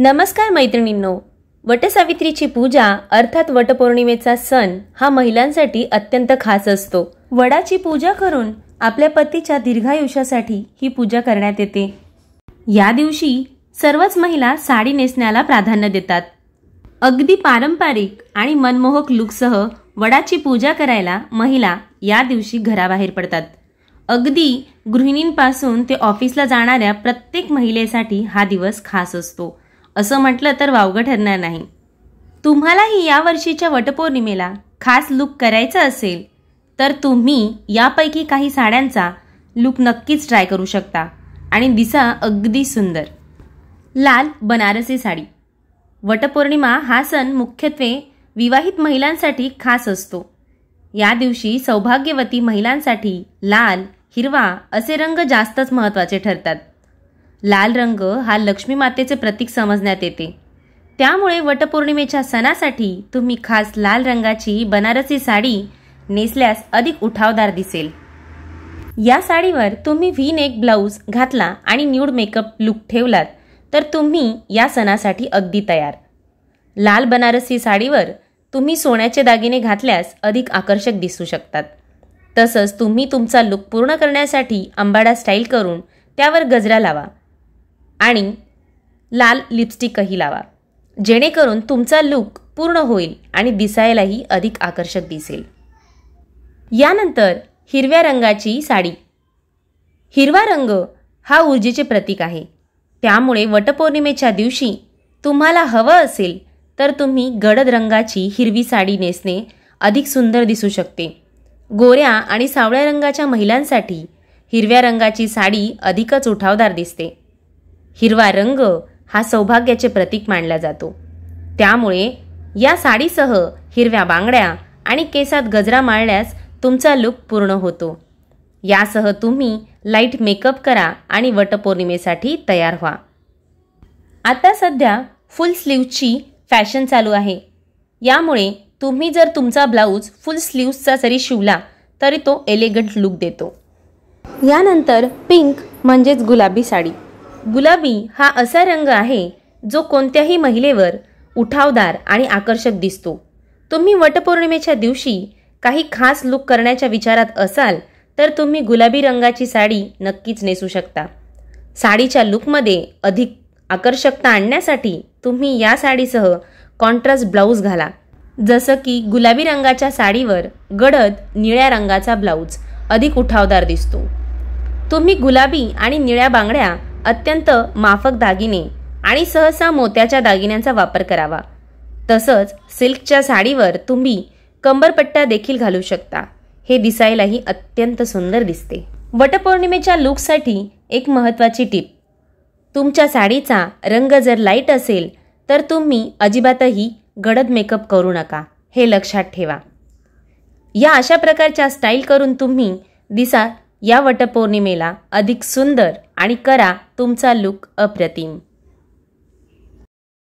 नमस्कार मैत्रिणींनो वटसावित्रीची पूजा अर्थात वटपौर्णिमेचा सण हा महिलांसाठी अत्यंत खास असतो वडाची पूजा करून आपल्या पतीच्या दीर्घायुष्यासाठी ही पूजा करण्यात येते या दिवशी सर्वच महिला साडी नेसण्याला प्राधान्य देतात अगदी पारंपारिक आणि मनमोहक लुकसह वडाची पूजा करायला महिला या दिवशी घराबाहेर पडतात अगदी गृहिणींपासून ते ऑफिसला जाणाऱ्या प्रत्येक महिलेसाठी हा दिवस खास असतो असं म्हटलं तर वावगं ठरणार नाही तुम्हालाही यावर्षीच्या वटपौर्णिमेला खास लुक करायचा असेल तर तुम्ही यापैकी काही साड्यांचा लुक नक्कीच ट्राय करू शकता आणि दिसा अगदी सुंदर लाल बनारसी साडी वटपौर्णिमा हा सण मुख्यत्वे विवाहित महिलांसाठी खास असतो या दिवशी सौभाग्यवती महिलांसाठी लाल हिरवा असे रंग जास्तच महत्त्वाचे ठरतात लाल रंग हा लक्ष्मी मातेचे प्रतीक समजण्यात येते त्यामुळे वटपौर्णिमेच्या सणासाठी तुम्ही खास लाल रंगाची बनारसी साडी नेसल्यास अधिक उठावदार दिसेल या साडीवर तुम्ही व्ही नेक ब्लाऊज घातला आणि न्यूड मेकअप लुक ठेवलात तर तुम्ही या सणासाठी अगदी तयार लाल बनारसी साडीवर तुम्ही सोन्याचे दागिने घातल्यास अधिक आकर्षक दिसू शकतात तसंच तुम्ही तुमचा लुक पूर्ण करण्यासाठी अंबाडा स्टाईल करून त्यावर गजरा लावा आणि लाल लिपस्टिकही लावा जेणेकरून तुमचा लूक पूर्ण होईल आणि दिसायलाही अधिक आकर्षक दिसेल यानंतर हिरव्या रंगाची साडी हिरवा रंग हा ऊर्जेचे प्रतीक आहे त्यामुळे वटपौर्णिमेच्या दिवशी तुम्हाला हवं असेल तर तुम्ही गडद रंगाची हिरवी साडी नेसणे अधिक सुंदर दिसू शकते गोऱ्या आणि सावळ्या रंगाच्या महिलांसाठी हिरव्या रंगाची साडी अधिकच उठावदार दिसते हिरवा रंग हा सौभाग्याचे प्रतीक मानला जातो त्यामुळे या साडीसह हिरव्या बांगड्या आणि केसात गजरा माळल्यास तुमचा लुक पूर्ण होतो यासह तुम्ही लाईट मेकअप करा आणि वटपौर्णिमेसाठी तयार व्हा आता सध्या फुल स्लीवची फॅशन चालू आहे यामुळे तुम्ही जर तुमचा ब्लाऊज फुल स्लीव्सचा जरी शिवला तरी तो एलिगंट लुक देतो यानंतर पिंक म्हणजेच गुलाबी साडी गुलाबी हा असा रंग आहे जो कोणत्याही महिलेवर उठावदार आणि आकर्षक दिसतो तुम्ही वटपौर्णिमेच्या दिवशी काही खास लुक करण्याच्या विचारात असाल तर तुम्ही गुलाबी रंगाची साडी नक्कीच नेसू शकता साडीच्या लुकमध्ये अधिक आकर्षकता आणण्यासाठी तुम्ही या साडीसह कॉन्ट्रास्ट ब्लाऊज घाला जसं की गुलाबी रंगाच्या साडीवर गडद निळ्या रंगाचा ब्लाऊज अधिक उठावदार दिसतो तुम्ही गुलाबी आणि निळ्या बांगड्या अत्यंत माफक दागिने आणि सहसा मोत्याच्या दागिन्यांचा वापर करावा तसंच सिल्कच्या साडीवर तुम्ही कंबरपट्टा देखील घालू शकता हे दिसायलाही अत्यंत सुंदर दिसते वटपौर्णिमेच्या लुकसाठी एक महत्त्वाची टीप तुमच्या साडीचा रंग जर लाईट असेल तर तुम्ही अजिबातही गडद मेकअप करू नका हे लक्षात ठेवा या अशा प्रकारच्या स्टाईल करून तुम्ही दिसा या वटपौर्णिमेला अधिक सुंदर आणि करा तुमचा लुक अप्रतिम